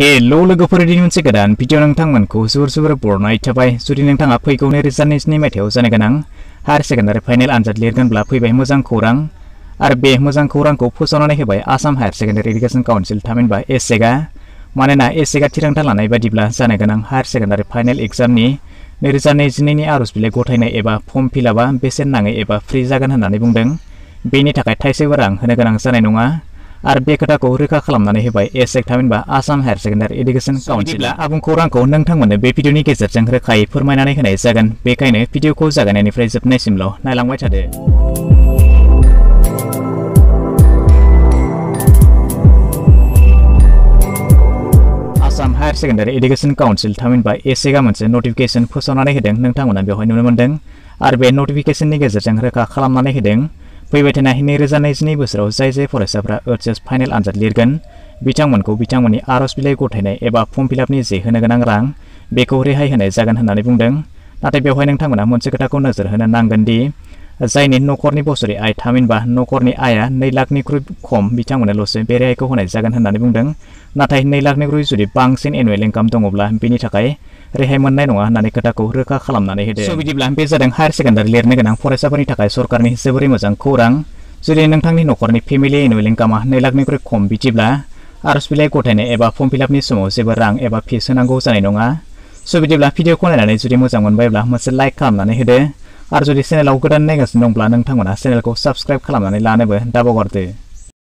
hello लोगोफोर दिनै मोनसे गोदान भिडिअ नोंथांमोनखौ सुर सुर बरनाय थाबाय जुदि नोंथाङा फैगौ नैरोजा नैजिनै मायथाइयाव जानो गोनां हायार सेकेन्डारि फाइनेल आनजाद लिरगोनब्ला फैबाय मोजां खौरां आरो बे मोजां खौरांखौ फोसावनानै होबाय Assam higher secondary education council थामहिनबा एसेकआ मानोना एसेकआ थिरांथा लानाय बादिब्ला जानो गोनां हायार सेकेन्डारि फाइनेल एग्जामनि नैरोजा नैजिनैनि आर'ज बिलाइ गथायनाय एबा फर्म फिलआपआ बेसेन नाङै एबा फ्रि जागोन होननानै बुंदों बेनि थाखाय थाइसेबो रां होनो गोनां और बे को रोखा खालामनानै होबाय एसेक थामहिनबा आसाम हायार सेकेन्डारि एडुकेशन काउन्सिला आबुं खौरांखौ नोंथांमोननो बे भिडिअनि गेजेरजों रोखायै फोरमायनानै होनाय जागोन बेखायनो भिडिअखौ जागायनायनिफ्राय जोबनायसिमल' नायलांबाय थादो Assam higher secondary education council थामहिनबा एसेकआ मोनसे नटिफिकेसन फोसावनानै होदों नोंथांमोना बेवहाय नुनो मोन्दों आरो बे नटिफिकेसननि गेजेरजों रोखा खालामनानै होदों फैबाय थानाय नैरोजा नैजिनै बोसोराव जाय जाय फरायसाफ्रा ओइच एस फाइनाल आनजाद लिरगोन बिथांमोनखौ बिथांमोननि आर'ज बिलाइ गथायनाय एबा फर्म फिलआपनि जे होनो गोनां रां बेखौ रेहाय होनाय जागोन होननानै बुंदों नाथाय बेवहाय नोंथांमोना मोनसे खोथाखौ नोजोर होनो नांगोन दि जायनि न'खरनि बोसोरै आय थामहिनबा न'खरनि आया नै लाखनिख्रुइ खम बिथांमोनाल'सो बे आयखौ होनाय जागोन होननानै बुंदों नाथाय नै लाखनिख्रुइ जुदि बांसिन एनुवेल इनकाम दङब्ला बेनि थाखाय रेहाय मोननाय नङा होननानै खोथाखौ रोखा खालामनानै होदों स' बिदिब्ला बे जादों हायार सेकेन्डारि लिरनो गोनां फरायसाफोरनि थाखाय सरकारनि जोबोरै मोजां खौरां जुदि नोंथांनि न'खरनि फेमिलि एनुवेल इनकामा नै लाखनिख्रुइ खम बिदिब्ला आर'ज बिलाइ गथायनाय एबा फर्म फिलापनि समाव जेबो रां एबा फिस होनांगौ जानाय नङा स' बिदिब्ला भिडिअखौ नायनानै जुदि मोजां मोनबायब्ला मोनसे लाइक खालामनानै होदो आरो जुदि चेनेलाव गोदान नायगासिनो दंब्ला नोंथांमोना चेनेलखौ साबस्क्राइब खालामनानै लानोबो दाबावगारदो